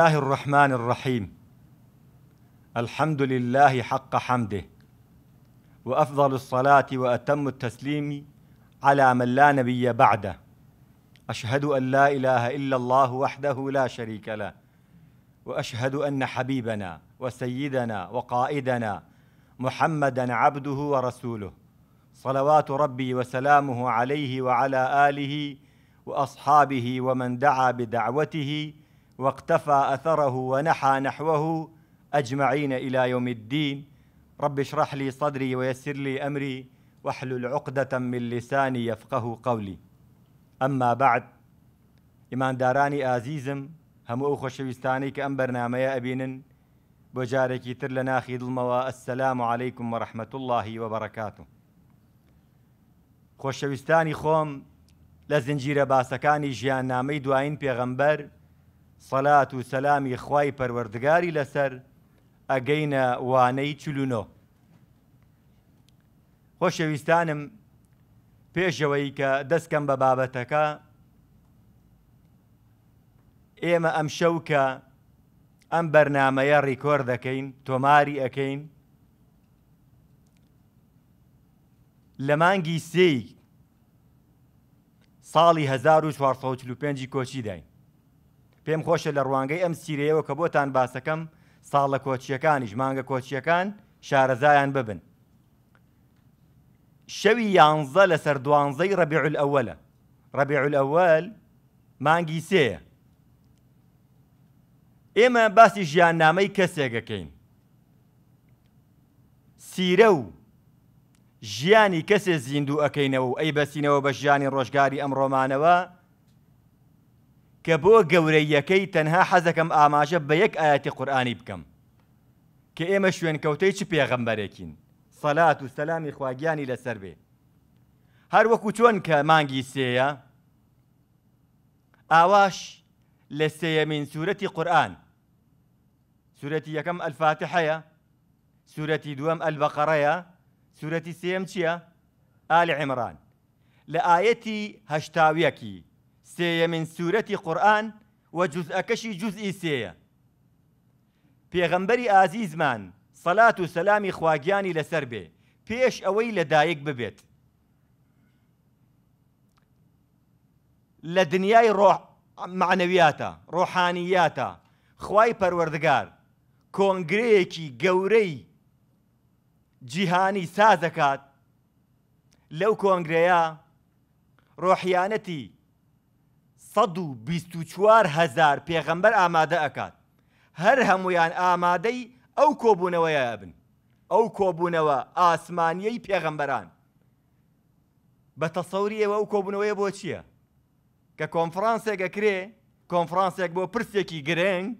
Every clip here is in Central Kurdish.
الله الرحمن الرحيم الحمد لله حق حمده وافضل الصلاه واتم التسليم على من لا نبي بعده اشهد ان لا اله الا الله وحده لا شريك له واشهد ان حبيبنا وسيدنا وقائدنا محمدا عبده ورسوله صلوات ربي وسلامه عليه وعلى اله واصحابه ومن دعا بدعوته واقتفى اثره ونحى نحوه اجمعين الى يوم الدين رب اشرح لي صدري ويسر لي امري واحلل عقده من لساني يفقه قولي اما بعد ايمان داراني آزيزم عزيزم همو خوشويستاني كأم برنامج ابينن بۆجارێکی تر لە ناخی السلام عليكم ورحمة الله وبركاته خوش وەبەرەکاتم. خوم لازن لە باسكاني جيان نامي دوائن پیغمبر سەلات و سەلامی خوای پەروەردگاری لەسەر ئەگەینە وانەی چلوونۆ. خۆشەویستانم پێشەوەی کە دەستکەم بە بابەتەکە ئێمە ئەم شەو کە ئەم بەرنمەیە ڕیکۆر دەکەین تۆماری ئەەکەین لە مانگی سی ساڵی 1945 کۆچی داین پێم خۆشە لە ڕوانگەی ئەم سیرەیەوە کە بۆتان باسەکەم ساڵ لە کۆچیەکانی ژمانگە کۆچیەکان شارەزایان ببن. شەوی یانزە لە سەر دوانزەی ڕەبیعول ئەوەلە ڕەبیعول ئەوەل مانگی سەیە. ئێمە باسی ژیاننامەی کەسێکەکەین. سیرە و ژیانی کەسێ زیندوو ئەەکەینەوە و ئەی بەسینەوە بە ژیانی ڕۆژگاری ئەم ڕۆمانەوە كبو جوري يا يكي تنها حزكم آماجة بيك آيات قرآن بكم كإيما شوين كوتيك بيغمباريكين صلاة والسلام إخواجياني لسربي هر وكوتون كمانجي سيا آواش لسيا من سورة قرآن سورة يكم الفاتحة سورة دوام البقرة سورة سيمتيا آل عمران لآيتي هشتاويكي سێیە من سوورەتی قورآن و جزئەکەشی جزئی سێیە پێغەمبەری ئازیزمان سەلات و سەلامی خواگیانی لەسەر بێ پێش ئەوەی لەدایک ببێت لە دنیای معنەویاتە ڕۆحانیاتە خوای پەروەردگار کۆنگرەیەکی گەورەی جیهانی سازەکات لەو کۆنگرەیە ڕۆحیانەتی چوار هزار پێغەمبەر ئامادە ئەکات هەر هەمویان ئامادەی ئەو کۆبوونەوەیە بن ئەو کۆبوونەوە ئاسمانیەی پێغەمبەران بە تەسەوری ئێوە ئەو کۆبوونەوەی بۆ چییە کە کۆنفرانسێکە کرێ کۆنفرانسێک بۆ پرسێکی گرنگ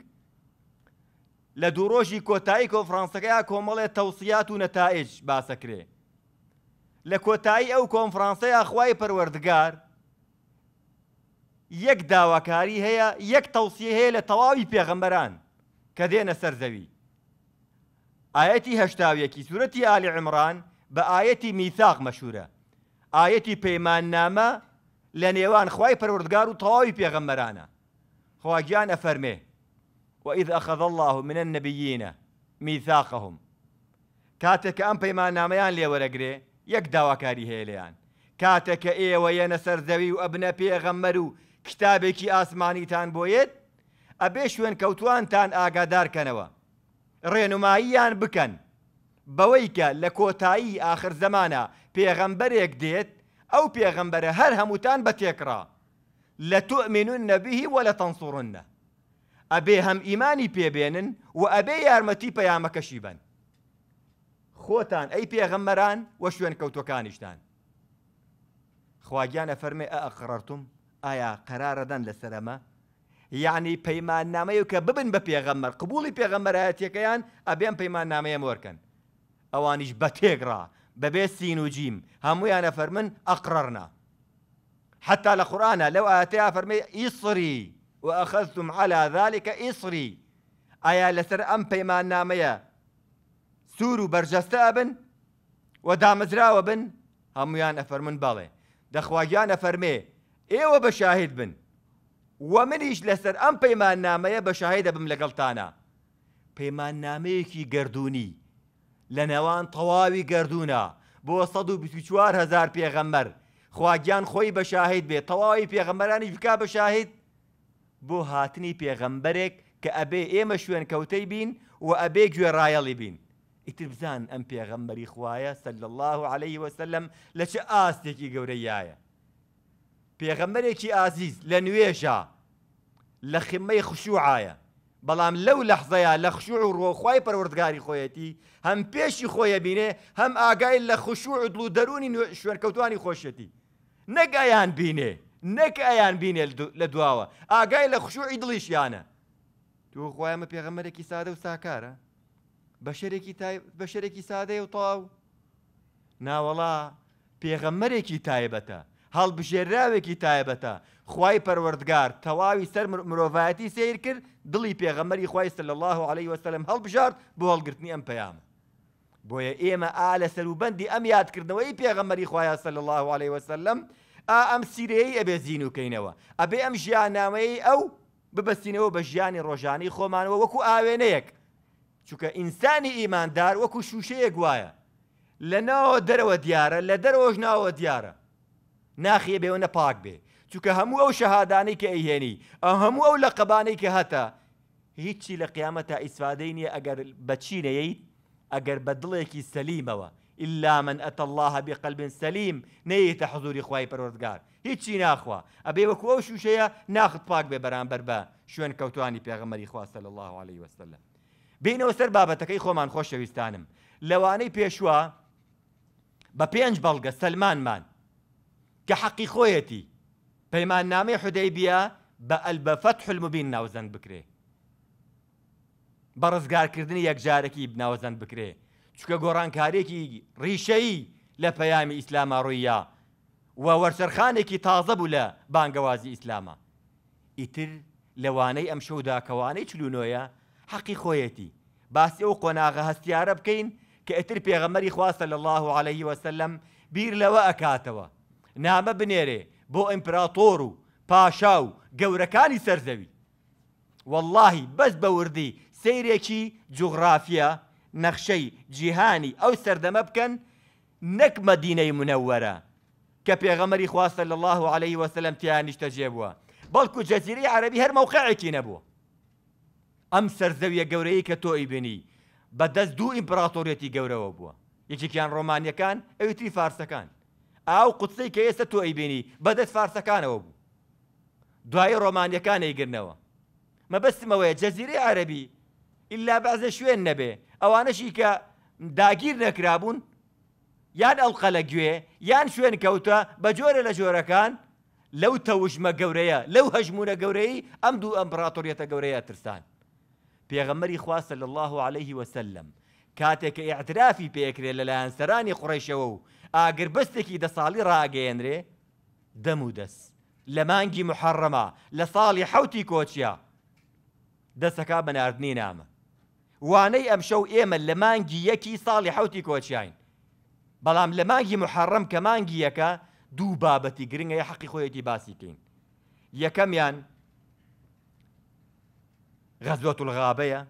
لە دووڕۆژی کۆتایی کۆفرانسەکەی کۆمەڵێ تەوسیات و نەتائج باسەکرێ لە کۆتایی ئەو کۆنفرانسەیە خوای پەروەردگار یەک داواکاری هەیە یەک تەوسی هەیە لە تەواوی پێغەمبەران کە دێنە سەرزەوی ئاەتی هەشتاویەکی سوورەتی ئالی عمران بە ئاەتی میثاق مەشورە ئاەتی پەیماننامە لە نێوان خی پەروردگار و تەواوی پێغەمبەرانە خواگیان ئەفەرمێ وإذ أخذ الله من النبيين ميثاقهم کاتێک کە ئەم پەیمانامەیان لێوەرەگرێ یەک داواکاری هەیە لەیان کاتێک کە ئێوە یەنە سەرزەوی و ئەبنە پێغەمەر و کتابێکی ئاسمانیتان بۆیت ئەبێ شوێن کەوتوانتان ئاگادارکەنەوە ڕێنماییان بکەن بەوەی کە لە کۆتایی ئاخر زەمانە پێغەمبەرێک دێت ئەو پێغەمبەرە هەر هەمووتان بەتێکرا لە تؤمنون نەبیهی وە لە تەنسوڕونە ئەبێ هەم ئیمانی پێبێنن و ئەبێ یارمەتی پەیامەکەشی بن خۆتان ئەی پێغەمبەران وە شوێن کەوتەکانیشتان خواگیانە فەرمێ ئەقڕتم آیا ئایا قەرارەدەن لەسەرەمە یعنی پیمان نامه یو که ببن بە پێغەممەر قبولی پێغەمبەرایەتەکەیان ئەبێن پەیمان نامەیە مۆرکن ئەوانیش بە تێگرا بەبێ سین و جیم هەموویانە فەرمن ئەقڕنا حتا لە قورآە لەو ئاتەیە فەرمی ئیسری و ئەخەزتم على ذلكکە ئیسری ئایا لەسەر ئەم پەیمان نامەیە سورو و بەرجەستە بن و دامەزراوە بن هەمویان ئەفەرمن بەڵێ دەخواگیان ئەفەرمێ ئێوە بە شاهید بن و منیش لەسەر ئەم پەیمان نامەیە بە شاهدە بم لەگەڵتانە پەیمان نامەیەکی گردردونی لە نێوان تەواوی گردردونە بۆ 1940 هزار پێغەمەر خواگیان خۆی بە شاهید بێت تەواوی پێغەمەرانی بک بە شاهید بۆ هاتنی پێغەمبەرێک کە ئەبێ ئێمە شوێن کەوتەی بین و ئەبێ گوێڕایەڵی بین ئیتر بزان ئەم پێغەمبەری خوایە سەل الله عليه وسلم لە چه ئاستێکی گەورەیایە پێغەمبەرێکی ئازیز لە نوێژە لە خمەی خشوعایە بەڵام لەو لەحزەیە لە خشوع و ڕۆخوای پەروەردگاری خۆیەتی هەم پێشی خۆیە بینێ هەم ئاگای لە خشوع دڵ و دەرونی شوێنکەوتانی خۆشەتی نەگایان بینێ نەک ئەیان بینێ لە دواوە ئاگای لە خشوعی دڵیشیانە تو خۆیانمە پێغەمەرێکی سادە و ساکارە بە شەرێکی سادەیە و تاو ناوەڵا پێغەمەرێکی تایبەتە هەڵبژێراوێکی تایبەتە خی پەروەردگار تەواوی سەر مرۆڤایەتی سیر کرد دڵی پێغەمەری خوایستە لە الله عليه وسلم هەڵبژارد بۆ هەڵگرتنی ئەم پەیامە بۆیە ئێمە ئا لە سەروبندی ئەم یادکردنەوەی پێغەمەری خوایە سەل الله عليه وسلم ئا ئەم سیرەیە ئەبێ زیین وکەینەوە ئەبێ ئەم ژیاننامەیە ئەو ببەستینەوە بە ژیانی ڕۆژانی خۆمانەوە وەکو ئاوێنەیەک چونکە ئینسانی ئیماندار وەکو شووشەیە گوایە لە ناوە دەرەوە دیارە لە دەرۆژ ناوە دیارە ناخیە بێەوە نەپاک بێ چونکە هەموو ئەو شەهادانەی کە ئەیهێنی ئەم هەموو ئەو لە قەبانەی کە هەتە هیچی لە قیامەت تا ئیسفادەی نییە ئەگەر بەچینەیەیت ئەگەر بە دڵێکی سەلیمەوە إلا من أتى الله بقلب سليم نيت حضور خواي پروردگار هیچی ناخوا ئەبێ وەکو ئەو شوشەیە ناخت پاک بێ بەرامبەر بە شوێن کەوتانی پێغەمەری خواستە لە الله عليه وسلم بینەوە سەر بابەتەکەی خۆمان خۆشەویستانم لەوانەی پێشوا بە پێنج بەڵگە سلمانمان کە حەقی خۆیەتی پەیمان نامی حدەی بیا بە ئەلبەفەت حلمبین ناوزەند بکرێ بە ڕزگارکردنی یەکجارێکی بناوەزەند بکرێ چکە گۆڕانکارێکی ڕیشەی لە پەیامی ئیسلامە ڕوویە و وەرسەرخانێکی تازە بوو لە بانگەوازی ئیسلامە ئیتر لەوانەی ئەم شەوداکەوانەی چلوونۆیە حەقی خۆیەتی باسی ئەو قۆناغە هەستیارە بکەین کە ئەتر پێغەمەری خواستە لە الله عليه وسلم بیر لەوە ئەکاتەوە نامە بنێرێ بۆ ئیمپراتۆر و پاشا و گەورەکانی سەرزەوی واللهی بەس بەوردی سیرێکی جوغرافیە نەخشەی جیهانی ئەو سەردەمە بکەن نەک مەدینەی منەوەرە کە پێغەمەری خواستە لە الله عليه وسلم تیانیشتە جێبووە بەڵکو جەزیری عربی هەر مەوقعێکی نەبوو ئەم سەرزەویە گەورەی کە تۆ ئیبنی بەدەست دوو ئیمپراتۆریەتی گەورەوە بووە یەکێکیان ڕۆمانیەکان ئەوتری فارسەکان ئاو قوتسەی کە ئێستا تۆ ئەیبینی بەدەست فارسەکانەوە بوو دوای ڕۆمانیەکان ئەیگرنەوە مەبەستمەوەی جەزیری عربی ئللا بەعزە شوێن نەبێ ئەوانەشی کە داگیر نەکرابوون یان ئەڵقە لە گوێ یان شوێن کەوتە بە جۆرە لە جۆرەکان لەو تەوژمە گەورەیە لەو هەژمونە گەورەی ئەم دوو ئەمپراتۆریەتە گەورەیە ترسان پێغەمەری خواستە لە الله عليه وسلم کاتێک کە ئاعترافی پێکرێت لەلایەن سەرانی قڕیشەوە و ئاگر بەستێکی دە ساڵی ڕاگەێنرێ دەم و دەست لە مانگی محەڕەما لە ساڵی حوتی کۆچیا دەسەکە بەناردنی نامە وانەی ئەمشەو ئێمە لە مانگی یەکی ساڵی حوتی کۆچیین بەڵام لە مانگی محەڕەم کە مانگی یەکە دوو بابەتی گرنگەیە حەقی خۆیەتی باسیکەین یەکەمیان غەزوەت الغابەیە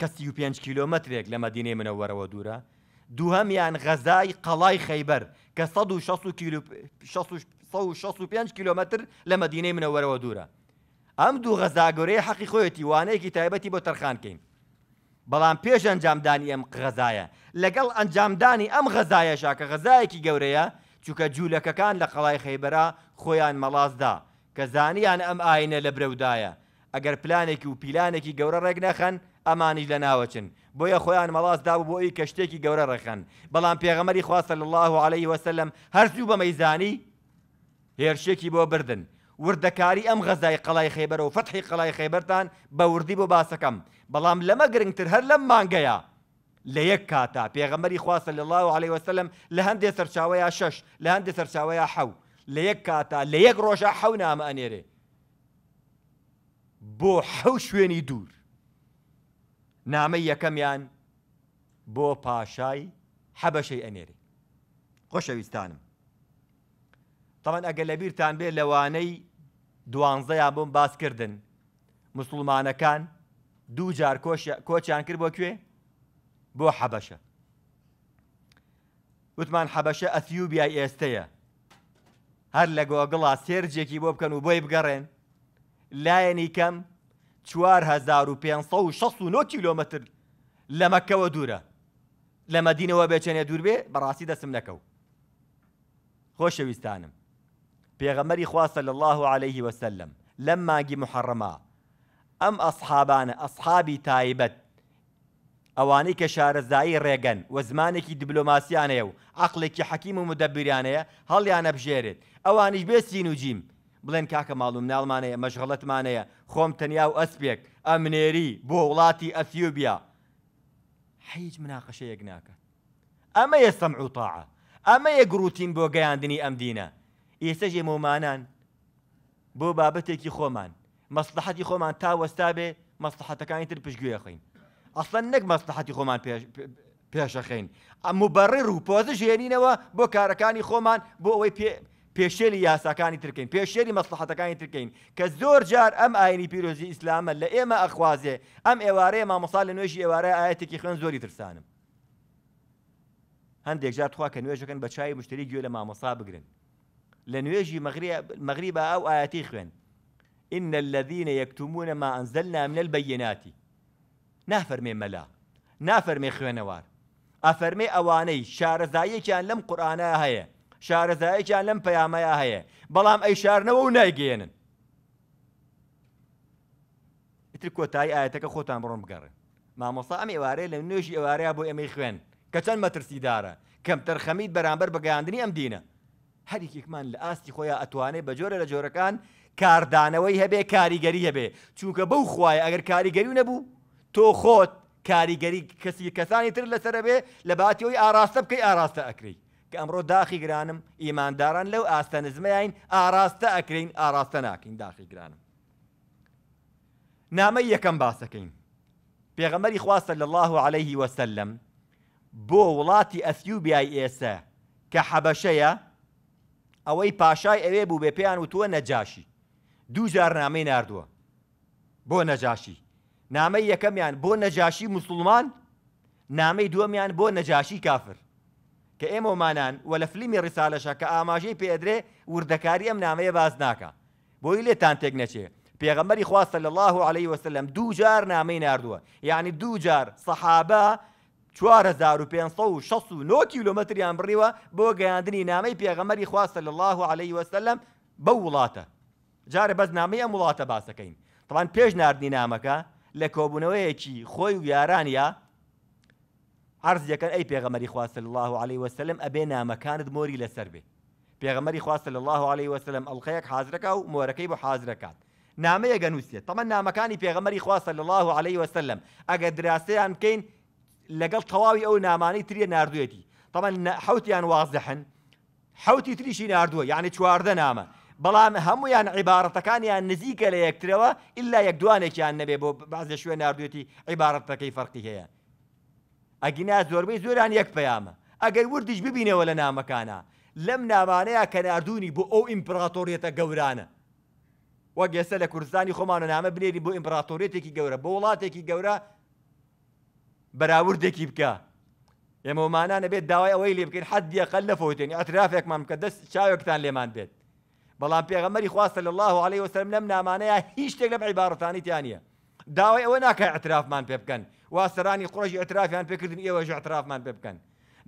کە 35 کیلۆمەترێک لە مەدینەی منەوەرەوە دوورە دووهمیان غەزای قەڵای خەیبەر کە 16 کیلومتر لە مەدینەی منەوەرەوە دوورە. ئەم دوو غەزاگەورەی حەقی خۆیەتی وانەیەکی تایبەتی بۆ تەرخانکەین. بەڵام پێش ئەنجامدانی ئەم غەزایە لەگەڵ ئەنجامدانی ئەم غەزایەشا کە غەزایەکی گەورەیە چووکە جوولەکەکان لە قەڵای خەیبەرا خۆیان مەڵازدا کە زانیان ئەم ئاینە لە برەودایە ئەگەر پلانێکی و پیلانێکی گەورە ڕێک نەخەن ئەمانیش لە ناوەچن بۆیە خۆیان مەڵاست دابوو بۆ ئەوی کە شتێکی گەورە ڕێخەن بەڵام پێغەمەری خواستە لە الله عليه وسلم هەرزوو بە مەیزانی هێرشێکی بۆ بردن وردەکاری ئەم غەزای قەڵای خێبەر و فتحی قەڵای خێبەران بە وردی بۆ باسەکەم بەڵام لەمە گرنگتر هەر لەم مانگەیە لە یەک کاتا پێغەمەری خواستە لە الله عليه وسلم لە هەندێک سەرچاوەیە شش لە هەندێک سەرچاوەیە حەو لە یەک کاتا لە یەک ڕۆژە حەو نامە ئەنێرێ بۆ حەو شوێنی دوور نامەی یەکەمیان بۆ پاشای حەبەشەی ئەنێری خۆشەویستانم تەوان ئەگە لە بیرتان بێ لەوانەی دوانزەیان بۆم باس کردن مسلمانەکان دوو جار کۆچیان کرد بۆ کوێ بۆ حەبەشە وتمان حەبەشە ئەثیوبیای ئێستەیە هەر لە گۆگڵا سێرجێکی بۆ بکەن و بۆی بگەڕێن لایەنی کەم 4500 کیلومتر لە مەکەوە دوورە لە مەدینەوە بێچێنێ دوور بێ بەڕاستی دەسم نەکەوت خۆشەویستانم پێغەمەری خواستە لە الله عليه وسلم لەم مانگی محەڕەما ئەم ئەسحابانە ئەسحابی تایبەت ئەوانەی کە شارەزایی ڕێگەن و زمانێکی دیبلۆماسیانەیە و عقلێکی حەکیم و مدەبیرانەیە هەڵیان نەبژێرێت ئەوانیش بێ سین و جیم بڵێن کاکە ماڵوم ناڵمانەیە مەشغڵەتمانەیە خۆم تەنیا و ئەسپێک ئەمنێری بۆ وڵاتی ئەفیوبیا هیچ مناقەشەیەک ناکات ئەمە ئێستەم عوتاعە ئەمە یە گروتین بۆ گەیاندنی ئەم دینە ئێستەژ مۆمانان بۆ بابەتێکی خۆمان مەسلحەتی خۆمان تا وەستا بێ مەسلحەتەکانی تر پشتگوێ خوین ئەسڵەن نەک مەسلحەتی خۆمان پێشەخین ئەموبڕێ و پۆزە ژێنینەوە بۆ کارەکانی خۆمان بۆ ئەوەی پێشێلی یاساکانی ترکەین پێشێری مەسلحەتەکانی ترکەین کە زۆر جار ئەم ئاینی پیرۆزی ئیسلامە لە ئێمە ئەخوازێ ئەم ئێوارەیە مامۆسا لە نوێژی ئێوارە ئاەتێکی خوێن زۆری ترسانم هەندێک جار تخوا کە نوێژەکەن بە چای مشتری گوێ لە مامۆسا بگرن لە نوێژی مەغری بە ئەو ئاەتی خوێن إن الذين يكتمون ما أنزلنا من البينات نافرمي ملا نافرمي خوێنەوار ئەفەرمێ ئەوانەی شارەزایەکیان لەم قورآانە هەیە شارەزاییان لەم پەیامەیە هەیە بەڵام ئەی شارنەوە و نایگەێنن تر کۆتایی ئاەتەکە خۆتان بڕۆم بگەڕن مامۆسا ئەم ئێوارەیە لە نوێژی ئێوارەیە بۆ ئەمەی خوێن کە چەند مەترسیدارە کەم تەرخەمید بەرامبەر بەگەاندنی ئەم دینە هەریکێکمان لە ئاستی خۆیان ئەتوانێت بە جۆرە لە جۆرەکان کاردانەوەی هەبێ کاریگەری هەبێ چونکە بەو خوایە ئەگەر کاریگەری نەبوو تۆ خۆت کاریگەری کەسی کەسانی تر لەسرە بێ لە باتیەوەی ئاراستە بکەی ئاراستە ئەکری کە ئەمڕۆ داخی گرانم ئیمانداران لەو ئاستە نزمەیەین ئاراستە ئەکرین ئاراستە ناکەین داخی گرانم. نامە یەکەم باسەکەین. پێغەمەری خواستە لە الله عليه وسلم بۆ وڵاتی ئەسیوبیای ئێسە کە حەبەشەیە ئەوەی پاشای ئەوێ بوو بێ پێیان و تووە نەجاشی دوو جار نامەی نردووە بۆ نەجاشی نامەی یەکەمیان بۆ نەجاشی مسلمان نامەی دووەمیان بۆ نەجاشی کافر کە ئێمەمانان وە لە فلیمی ڕیسالەشە کە ئاماژەی پێدرێ وردەکاری ئەم نامەیە باز ناکە بۆی لێتان تێک نەچێ پێغەمەری خواستە لە الله عليه وسلم دوو جار نامەی نردووە یعنی دوو جار سەحابە 4569 کیلومتریان بڕیوە بۆ گەیاندنی نامەی پێغەمەری خواستە لە الله عليه وسلم بە وڵاتە جارە بەس نامەی ئەم وڵاتە باسەکەین تەوان پێش نردنی نامەکە لە کۆبوونەوەیەکی خۆی و یارانە عرض دەکەن ئەی پێغەمەری خواستە الله عليه وسلم ئەبێ نامەکانت مۆری لەسەر بێ پێغەمەری خواستە الله عليه وسلم ئەڵلقەیەک حازرەکە و مۆرەکەی بۆ حازرەکات نامەیە گەنووسێت تەمە نامەکانی پێغەمەری خواستە الله عليه وسلم ئەگە دراسەیان بکەین لەگەڵ تەواوی ئەو نامانی تریە نردوێتی تەمە حوتیان وازدەحن حوتی تریشی نردووە یعنی چواردە نامە بەڵام هەمویان عیبارەتەکانیان نزیکە لە یەکترەوە ئللا یەک دوانێکیان نەبێ بۆ بازە شوێن نردوێتی عیبارەتەکەی فەرقی هەیە ئەگینا زۆربەی زۆران یەک پەیامە ئەگەر وردیش ببینەوە لە نامەکانە لەم نامانەیە کەناردونی بۆ ئەو ئیمپراتۆریەتە گەورانە وەک ئێستا لە کوردستانی خۆمانە نامە بنێری بۆ ئیمپراتۆریەتێکی گەورە بۆ وڵاتێکی گەورە بەراوردێکی بکە ئێمە ومانانە بێت داوای ئەوەی لێ بکەین حد دیەقل لە فوتێنی ئەترافێکمان کە دەست چاوێکتان لێمان بێت بەڵام پێغەمەری خواستە لە الله عليه وسلم لەم نامانەیە هیچ شتێک لەم عیبارەتانی تیانە داوای ئەوە ناکە اعترافمان پێ بکەن وا سەرانی قڕژی ئەترافیان پێکردن ئێوەژ اعترافمان پێ بکەن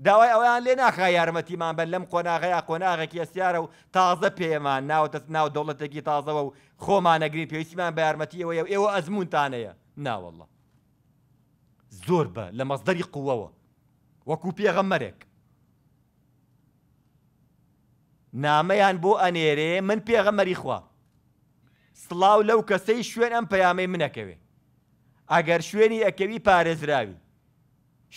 داوای ئەویان لێ ناخا یارمەتیمان بەن لەم قۆناغەیە قۆناغێکی ئەسیارە و تازە پێمان ناوتە ناو دەوڵەتێکی تازەوە و خۆمانەگرین پێویستیمان بە یارمەتیەوە ئێوە ئەزمونتانەیە ناوەڵە زۆر بە لە مەزدەری قووەوە وەکو پێغەمەرێک نامەیان بۆ ئەنێرێ من پێغەمەری خوا سڵاو لەو کەسەی شوێن ئەم پەیامەی منەکەوێ ئەگەر شوێنی ئەکەوی پارێزراوی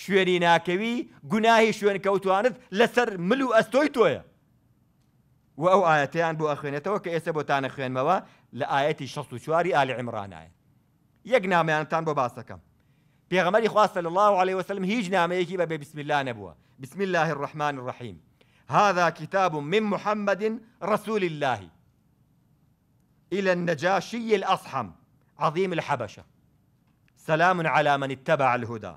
شوێنی ناکەوی گوناهی شوێن کەوتوانت لەسەر مل و ئەستۆی تۆیە و ئەو ئاەتیان بۆ ئەخوێنێتەوە کە ئێستا بۆتانە خوێنمەوە لە ئاەتی 16 چواری ئالی عمرانایە یەک نامەیانتان بۆ باسەکەم پێغەمەری خواستە صلی الله عليه وسلم هیچ نامەیەکی بەبێ بسم الله نەبووە بسم الله الرحمن الرحیم هذا كتاب من محمد رسول الله إلى النجاشي الأصحم عظيم الحبشة سلام على من اتبع الهدى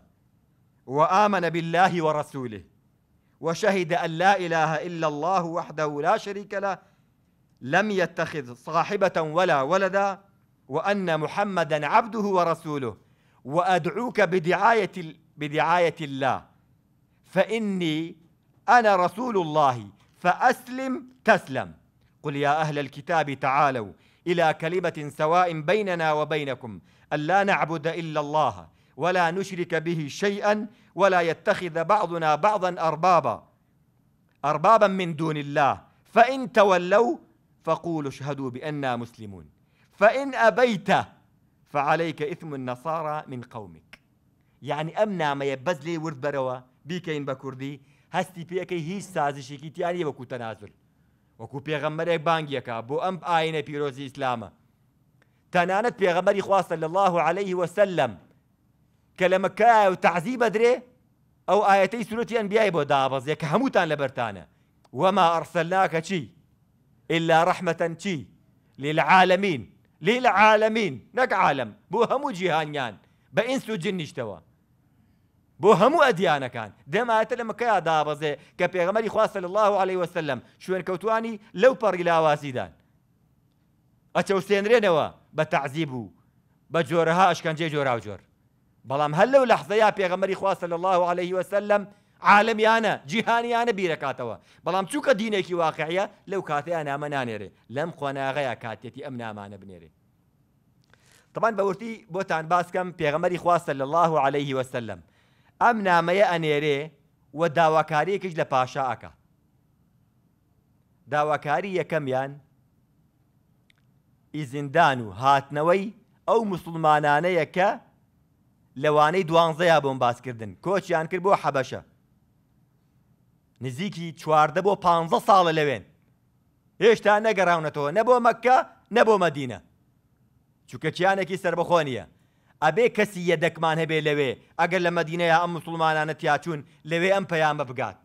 وآمن بالله ورسوله وشهد أن لا إله إلا الله وحده لا شريك له لم يتخذ صاحبة ولا ولدا وأن محمدا عبده ورسوله وأدعوك بدعاية بدعاية الله فإني أنا رسول الله فأسلم تسلم قل يا أهل الكتاب تعالوا إلى كلمة سواء بيننا وبينكم أن لا نعبد إلا الله ولا نشرك به شيئا ولا يتخذ بعضنا بعضا أربابا أربابا من دون الله فإن تولوا فقولوا اشهدوا بأننا مسلمون فإن أبيت فعليك إثم النصارى من قومك يعني أمنا ما يبز لي ورد بروا بيكين بكردي أكي هي سازشي كي تياني وكو تنازل وكو بيغمريك بانجيكا بو أمب آينة بيروزي إسلامه تنانت بيغمري خواص صلى الله عليه وسلم کە لە وتعذيب أدري أو بەدرێ سورة أنبياء سروتی ئەنبیای بۆ دابەزیە لبرتانا وما أرسلناك شي إلا رحمة شي للعالمين للعالمين نك عالم بۆ هەموو يان بە ئینس و جنیشتەوە بۆ هەموو ئەدیانەکان دەماتە لە مەکەیا دابەزێ کە پێغەمەری خواستە الله عليه وسلم كوتواني لو لەو إلى واسيدان ئەچەوسێنرێنەوە بە تعزیب و بە جۆرەها ئەشکەنجێ جۆرا و جۆر بەڵام هەل لەو لەحزەیە پێغەمەری خواستە لە الله عليه وسلم عالمیانە جیهانیانە بیرەکاتەوە بەڵام چووکە دینێکی واقعە لەو کاتەیە نامە نانێرێ لەم خۆناغەیە کاتێتی ئەم نامانە بنێرێ طبعا بەورتی بۆتان باسکەم پێغەمەری خواستە لە الله عليه وسلم ئەم نامەیە ئەنێرێ و داواکاریەکەش لە پاشا ئەکات داواکاری یەکەمیان ئیزیندان و هاتنەوەی ئەو مسلمانانەیە کە لەوانەی دوانزەیە بۆم باسکردن کۆچیان کرد بۆ حەبەشە نزیکی چواردە بۆ پ ساڵە لەوێن هێشتا نەگەڕاونەتەوە نەبۆ مەکە نەبۆ مەدینە چووکە چیانێکی سربەخۆ نیە ئەبێ کەسی یە دەکمان هەبێ لەوێ ئەگەر لە مدینەیە ئەم مسلمانانە تیاچوون لەوێ ئەم پەیامە بگات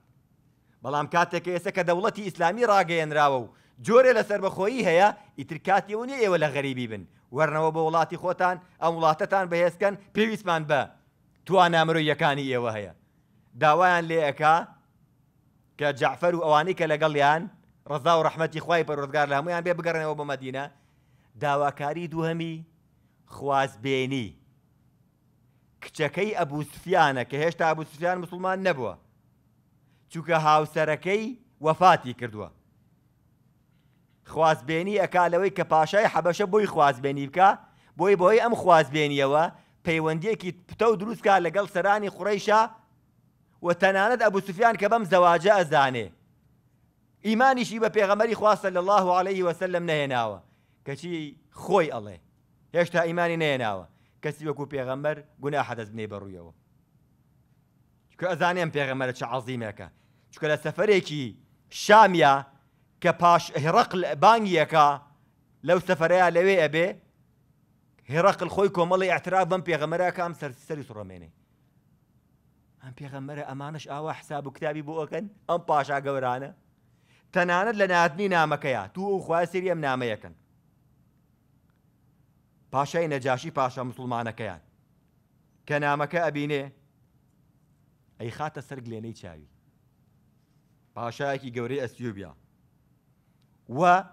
بەڵام کاتێک ئێستا کە دەوڵەتی ئیسلامی ڕاگەیەنراوە و جۆرێ لە سربەخۆیی هەیە ئیترکاتیەوە نیە ئێوە لە غەریبی بن وەرنەوە بە وڵاتی خۆتان ئەم وڵاتەتان بەهێزکەن پێویستمان بە توانامرۆیەکانی ئێوە هەیە داوایان لێەکە کە جعفەر و ئەوانەی کە لەگەڵیان ڕزا و ڕحمەتی خی پەرۆزگار لە هەمویان بێ بگەڕنەوە بە مەدینە داواکاری دووهەمی خوازبێنی کچەکەی ئەبوسفیانە کە هێشتا ئەبوسفیان مسلمان نەبووە چووکە هاوسەرەکەی وەفاتی کردووە خوازبێنی ئەکالەوەی کە پاشای حەبەشە بۆی خوازبێنی بکە بۆی بۆی ئەم خوازبێنیەوە پەیوەندیەکی پتە و دروستکە لەگەڵ سەرانی خوڕیشە و تەنانەت ئەبوسوفیان کە بەم زەواجە ئەزانێ ئیمانیشی بە پێغەمەری خواستە لە الله عليه وسلم نهێناوە کەچی خۆی ئەڵێ هێشتا ئیمانی نهێناوە کەسی وەکو پێغەمبەر گونا حەدەست بنێ بەڕوویەوە چکە ئەزانێم پێغەمەرە چه عزیمەکە چکە لە سەفرێکی شامیا کە پاش هێڕقل بانگیەکە لەو سەفرەیە لەوێ ئەبێ هێڕقل خۆی کۆمەڵی ئاعتراف بم پێغەمەرە کام سەرسەری سڕۆمێنێ ئەم پێغەمەرە امانش اوا حساب و کتابی بۆ ئەەکەن ئەم پاشا گەورانە تەنانەت لە ناتنی نامەکەیە تو و خواسیری ئەم باشا نجاشي باشا مسلمانا مسلمانەکەیان كنامك ابيني اي ئەی سرق ليني گلێنەی باشا كي غوري اثيوبيا و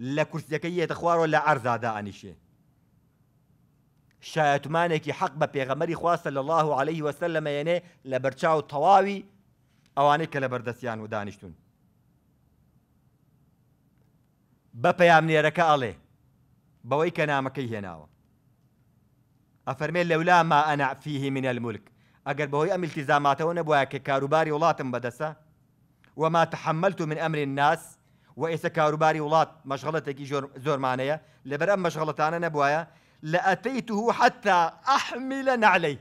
لە کورسەکەی ولا لە ئەرزادا ئەنیشێ شایەتمانێکی حق بە پێغەمەری خواستە صلى الله عليه وسلم يعني لا لە طواوي تەواوی ئەوانەی کە لە بەردەستیان و دانیشتون بە پەیامنێرەکە ئەڵێ بەوەی کە نامەکەی هێناوە ما أنا فيه من الملك ئەگەر بوي أم التزاماته نەبووە کە کاروباری ولاتم بدسا وما تحملت من أمر الناس و ئێستا کاروباری وڵات مەشغڵەتێکی زۆرمانەیە لەبەر ئەم مەشغڵەتانە نەبواە لە ئەتەیتوه حتا احمل لە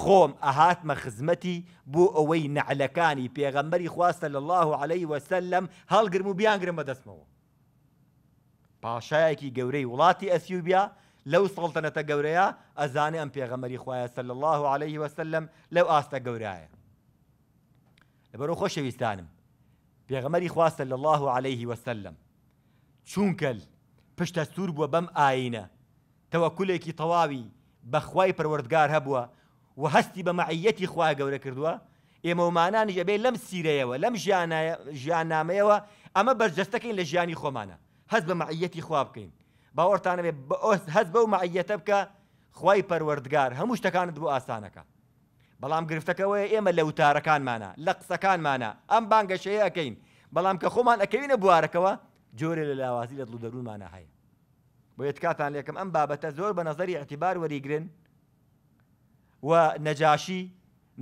خوم اهات ئەهاتمە خزمەتی بۆ ئەوەی نعلەکانی پێغەمبەری خواستە لە الله عليه وسلم هل هەڵگرم و بیانگرم بەدەستمەوە پاشایەکی گەورەی وڵاتی اثيوبيا لو سلطنة گەورەیە ازاني ام پێغەمەری خوایە سەل الله عليه وسلم لو لەو ئاستە لبرو خوش خۆشەویستانم پێغەمەری خواستە لە الله عليه وسلم چونکەل پشتە سوور بووە بەم ئاینە تەوەکولێکی تەواوی بەخوای پەروەردگار هەبووە و هەستی بە مەعەتی خوا گەورە کردووە ئێمەمانانیش ئەبێ لەم سیرەیەوە لەم ژیانامەیەوە ئەمە بەرجەستەکەین لە ژیانی خۆمانە هەست بە مەعەتی خوا بکەین باوەڕتانەبێ هەست بەو مەعەتە بکە خی پەروەردگار هەموو شتەکانت بۆ ئاسانەکە بەڵام گرفتەکەەوەی ئێمە لە وتارەکانمانە لە قسەکانمانە ئەم بانگەشەیە ئەەکەین بەڵام کە خۆمان ئەەکەوینە بوارەکەەوە جۆرە لە لاوازی لە دڵ دەرومانە هەیە بۆ یەتکاتان لێکم ئەم بابەتە زۆر بە نظری اعتبار وەریگرن و نەجاشی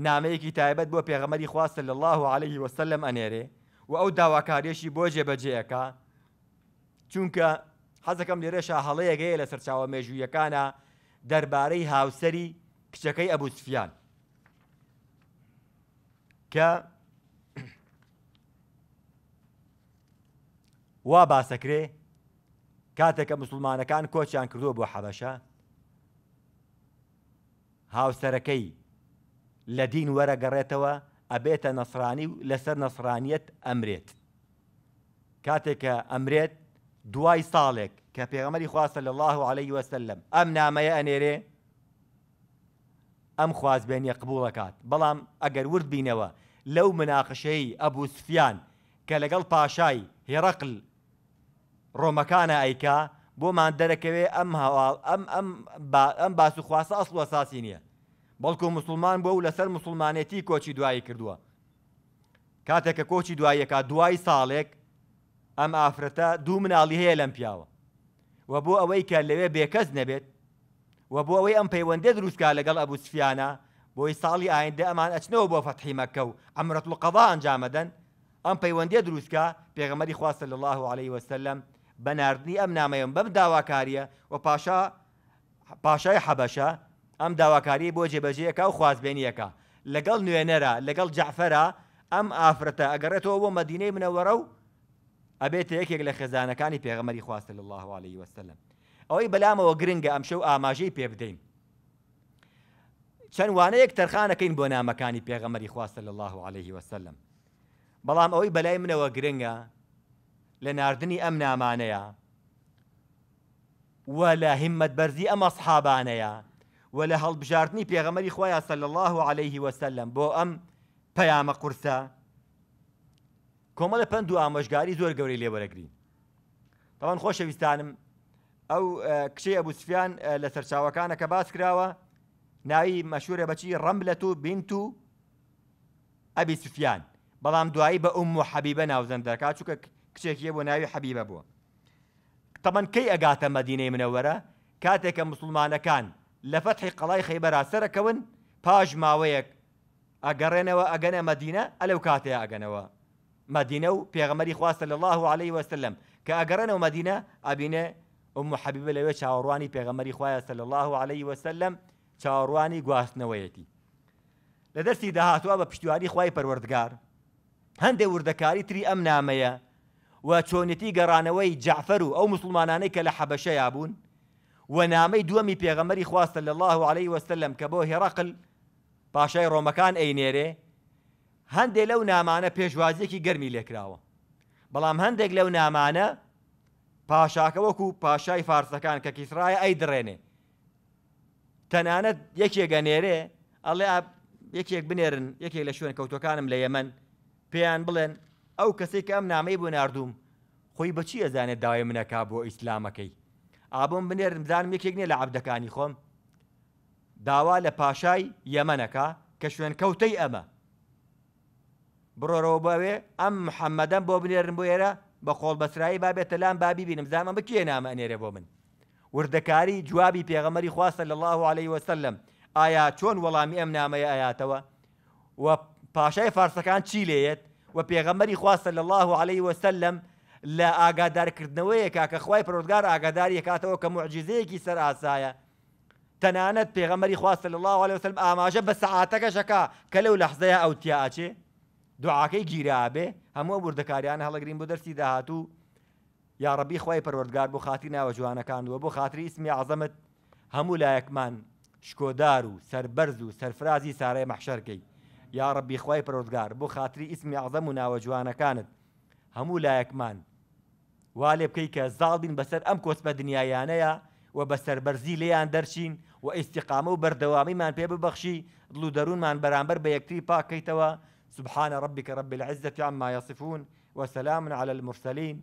نامەیەکی تایبەت بۆ پێغەمەری خواستە لە الله عليه وسلم ئەنێرێ و ئەو داواکاریێکی بۆ جێبەجێەکە چونکە حەزەکەم لێرەشە هەڵەیەگەیە لە سەرچاوە مێژوویەکانە دەربارەی هاوسری کچەکەی ئەبوسفیان کە وا باسەکرێ کاتێککە مسلمانەکان کۆچیان کردووە بۆ حەبەشە هاوسەرەکەی لە دین وەرەگەڕێتەوە ئەبێتە نەسرانی و لەسەر نەسرانیت ئەمرێت کاتێک کە ئەمرێت دوای ساڵێک کە پێغەمەری خواستە لە الله عليه وسلم ئەم نامەیە ئەنێرێ ئەم خوازبێنیە قبولەکات بەڵام ئەگەر ورد بینەوە لەو مناقشەی ئەبوو سفیان کە لەگەڵ پاشای هێرەقل ڕۆمەکانە ئەیکا بۆمان دەرەکەوێ ئەم ئەم باس و خواستە ئەسڵ ئەساسی نییە بەڵکو مسلمان بۆ و لەسەر مسلمانێتی کۆچی دوایی کردووە کاتێککە کۆچی دواییەکە دوای ساڵێک ئەم ئافرەتە دوو مناڵی هەیە لەم پیاوە و بۆ ئەوەی کە لەوێ بێکەس نەبێت و بۆ ئەوەی ئەم پەیوەندێ دروستکە لەگەڵ ئەبوو سفیانە بۆی ساڵی ئایندە ئەمان ئەچنەوە بۆ فەتحی مەکە و ئەمرەت و قەڵا ئەنجامەدەن ئەم پەیوەندی دروستکە پێغەمەری خواستە لە الله عليه وسلم بە نردنی ئەم نامەیەم بەم داواکاریە و پاشا پاشای حەبەشە ئەم داواکاری بۆ جێبەجەیەکە و خوازبێنیەکە لەگەڵ نوێنەرە لەگەڵ جعفەرە ئەم ئافرەتە ئەگەڕێتەوە بۆ مەدینەی منەوەرە و ئەبێت یەکێک لە خێزانەکانی پێغەمەری خواستە لە الله عليه وسلم ئەوەی بەلامەوە گرنگە ئەمشەو ئاماژەی پێ بدەین چەند وانەیەک تەرخانەکەین بۆ نامەکانی پێغەمەری خواستە لە الله عليه وسلم بەڵام ئەوەی بەلای منەوە گرنگە لە نردنی ئەم نامانەیە وە لە هممت بەرزی ئەمە سحابانەیە وە لە هەڵبژاردننی پێغەمەری خۆیان سەل الله عليه وسلم بۆ ئەم پەیامە قورسە کۆمە لە پند و ئامۆژگاری زۆر گەوری لێبەرەگرین تاوان خۆشەویستانم ئەو کچەی ئەبوسفیان لە سەرچاوەکانە کە باس کراوە نعي مشهورة بشي رملة بنت أبي سفيان بلام سوفیان بەڵام حبيبة بە ئوم و حەبیبە ناوزەندەکە چووکە حبيبة بو طبعا كي بووە مدينة منورة كاتك مسلمان كان لفتح قلاي لە فەتحی قەڵای خەیبەرا سەرەکەون پاش ماوەیەک ئەگەڕێنەوە ئەگەنە مەدینە ئەلەو کاتەیە ئەگەنەوە مدینە و پێغمەری خواستە الله عليه وسلم کە مدينة أبينا أم حبيبة حەبیبە لەوێ چاوەڕوانی پێغەمەری خوایە الله عليه وسلم چاوەڕوانی گواستنەوەیەتی لە دەستی داهاتوە بە پشتیواری خی پەروەردگار هەندێک وردەکاری تری ئەم نامەیە و چۆنەتی گەڕانەوەی جعفەر و ئەو مسلمانانەی کە لە حەبەشەیا بوون و نامەی دووەمی پێغەمەری خواستە لە الله عليه وسلم کە بۆ هێرەقل پاشای ڕۆمەکان ئەینێرێ هەندێک لەو نامانە پێشوازیەکی گەرمی لێکراوە بەڵام هەندێک لەو نامانە پاشاکە وەکو پاشای فارسەکان کە کیسرایە ئەی درێنێ تەنانەت یەکێگە نێرێ ئەڵێ یەکێک بنێرن یەکێک لە شوێن کەوتەکانم لە یەمەن پێیان بڵێن ئەو کەسێک ئەم نامەی بۆ نردوم خۆی بەچی ئەزانێت داوای منەکا بۆ ئیسلامەکەی ئابم بنێرم زانم یەکێک نیە لە عبدەکانی خۆم داوا لە پاشای یەمەنەکە کە شوێن کەوتەی ئەمە بڕۆرەوە بەوێ ئەم محەممەدەم بۆ بنێرم بۆ ئێرە بە خۆڵ بەسرایی بابێتە لام بابی بینم زانمە بکێ نامە نێرە بۆ من وردەکاری جوابی پێغەمەری خواستە لە الله عليه وسلم ئایا چۆن وەڵامی ئەم نامەیە ئاياتەوە و پاشای فارسەکان چی لێت و پێغەمەری خواستە لە الله عليه وسلم لە ئاگادارکردنەوەی کاکە خخوای پرۆودگار ئاگاداری کاتەوە کە معجززەیەکی سەر ئاسایە تەنانەت پێغەمەری خواستە لە الله عليه وسلم ئاماژە بە سعاتەکە شەکە کە لەو لەحزەیە ئەو تیاچێ دوعاکەی گیرابێ هەموو بردەکاریان هەڵگرین بۆ دەستی داهاتوو یاڕبی خی پەروەردگار بۆ خاتی ناوە جوانەکانوە بۆ خاتری اسمی عزمت هەموو لایەکمان شکۆدار و سربەرز و سەرفرازی سارای مەحشەرکەی یاڕبی خی پەرۆردگار بۆ خاتری ئیسمی عزم و ناوە جوانەکانت هەموو لایەکمان وا لێ بکەی کە زاڵبین بەسەر ئەم کۆسمە دنیایانەیە و بە سربەرزی لێیان دەرچین و ئیسیقامە و بەردەوامیمان پێ ببەخشی دڵ دەروونمان بەرامبەر بە یەکتری پاکەیتەوە سبحانە ڕبیکە ڕبی العزة عما يصفون وسلام على المرسلين